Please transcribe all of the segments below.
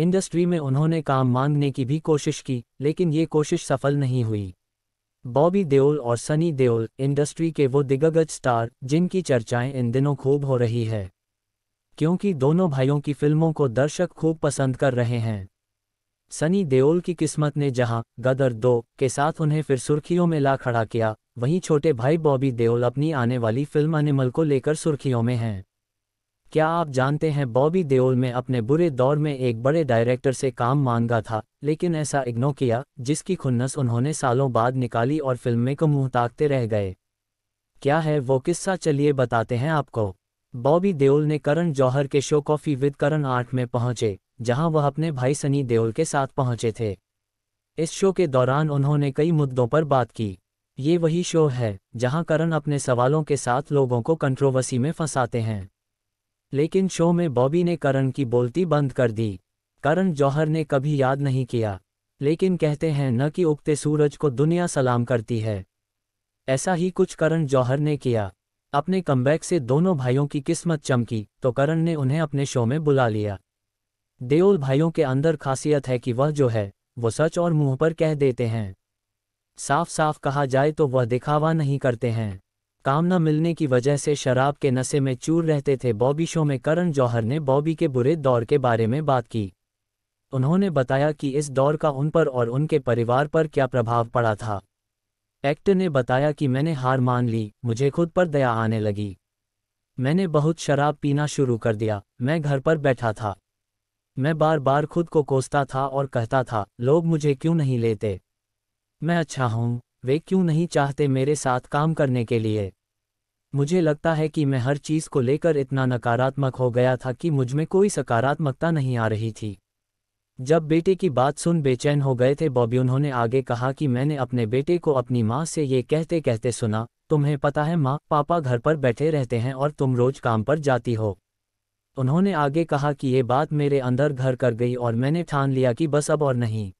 Industry में उन्होंने काम मांगने की भी कोशिश की लेकिन ये कोशिश सफल नहीं हुई बॉबी देओल और सनी देओल इंडस्ट्री के वो दिग्गज स्टार जिनकी चर्चाएं इन दिनों खूब हो रही है क्योंकि दोनों भाइयों की फिल्मों को दर्शक खूब पसंद कर रहे हैं सनी देओल की किस्मत ने जहां गदर दो के साथ उन्हें फिर सुर्खियों में ला खड़ा किया वहीं छोटे भाई बॉबी देओल अपनी आने वाली फिल्म अनिमल को लेकर सुर्खियों में हैं क्या आप जानते हैं बॉबी देओल में अपने बुरे दौर में एक बड़े डायरेक्टर से काम मांगा था लेकिन ऐसा इग्नो किया जिसकी खुन्नस उन्होंने सालों बाद निकाली और फिल्में को मुंह ताकते रह गए क्या है वो किस्सा चलिए बताते हैं आपको बॉबी देओल ने करण जौहर के शो कॉफी विद करण आर्ट में पहुंचे जहां वह अपने भाई सनी देओल के साथ पहुंचे थे इस शो के दौरान उन्होंने कई मुद्दों पर बात की ये वही शो है जहां करण अपने सवालों के साथ लोगों को कंट्रोवर्सी में फंसाते हैं लेकिन शो में बॉबी ने करण की बोलती बंद कर दी करण जौहर ने कभी याद नहीं किया लेकिन कहते हैं न कि उगते सूरज को दुनिया सलाम करती है ऐसा ही कुछ करण जौहर ने किया अपने कमबैक से दोनों भाइयों की किस्मत चमकी तो करण ने उन्हें अपने शो में बुला लिया देओल भाइयों के अंदर खासियत है कि वह जो है वो सच और मुंह पर कह देते हैं साफ साफ कहा जाए तो वह दिखावा नहीं करते हैं काम न मिलने की वजह से शराब के नशे में चूर रहते थे बॉबी शो में करण जौहर ने बॉबी के बुरे दौर के बारे में बात की उन्होंने बताया कि इस दौर का उन पर और उनके परिवार पर क्या प्रभाव पड़ा था एक्टर ने बताया कि मैंने हार मान ली मुझे खुद पर दया आने लगी मैंने बहुत शराब पीना शुरू कर दिया मैं घर पर बैठा था मैं बार बार खुद को कोसता था और कहता था लोग मुझे क्यों नहीं लेते मैं अच्छा हूँ वे क्यों नहीं चाहते मेरे साथ काम करने के लिए मुझे लगता है कि मैं हर चीज़ को लेकर इतना नकारात्मक हो गया था कि मुझमें कोई सकारात्मकता नहीं आ रही थी जब बेटे की बात सुन बेचैन हो गए थे बॉबी उन्होंने आगे कहा कि मैंने अपने बेटे को अपनी माँ से ये कहते कहते सुना तुम्हें पता है माँ पापा घर पर बैठे रहते हैं और तुम रोज काम पर जाती हो उन्होंने आगे कहा कि ये बात मेरे अंदर घर कर गई और मैंने ठान लिया कि बस अब और नहीं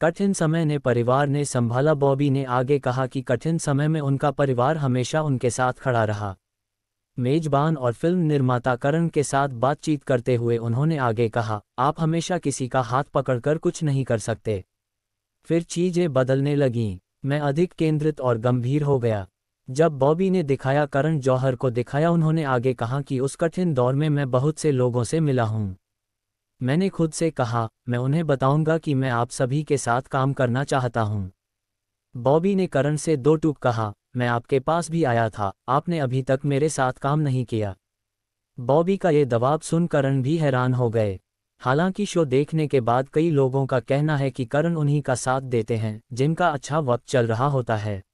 कठिन समय ने परिवार ने संभाला बॉबी ने आगे कहा कि कठिन समय में उनका परिवार हमेशा उनके साथ खड़ा रहा मेजबान और फिल्म निर्माता करण के साथ बातचीत करते हुए उन्होंने आगे कहा आप हमेशा किसी का हाथ पकड़कर कुछ नहीं कर सकते फिर चीजें बदलने लगीं मैं अधिक केंद्रित और गंभीर हो गया जब बॉबी ने दिखाया करण जौहर को दिखाया उन्होंने आगे कहा कि उस कठिन दौर में मैं बहुत से लोगों से मिला हूं मैंने खुद से कहा मैं उन्हें बताऊंगा कि मैं आप सभी के साथ काम करना चाहता हूं। बॉबी ने करण से दो टूक कहा मैं आपके पास भी आया था आपने अभी तक मेरे साथ काम नहीं किया बॉबी का ये दबाव सुन करण भी हैरान हो गए हालांकि शो देखने के बाद कई लोगों का कहना है कि करण उन्हीं का साथ देते हैं जिनका अच्छा वक्त चल रहा होता है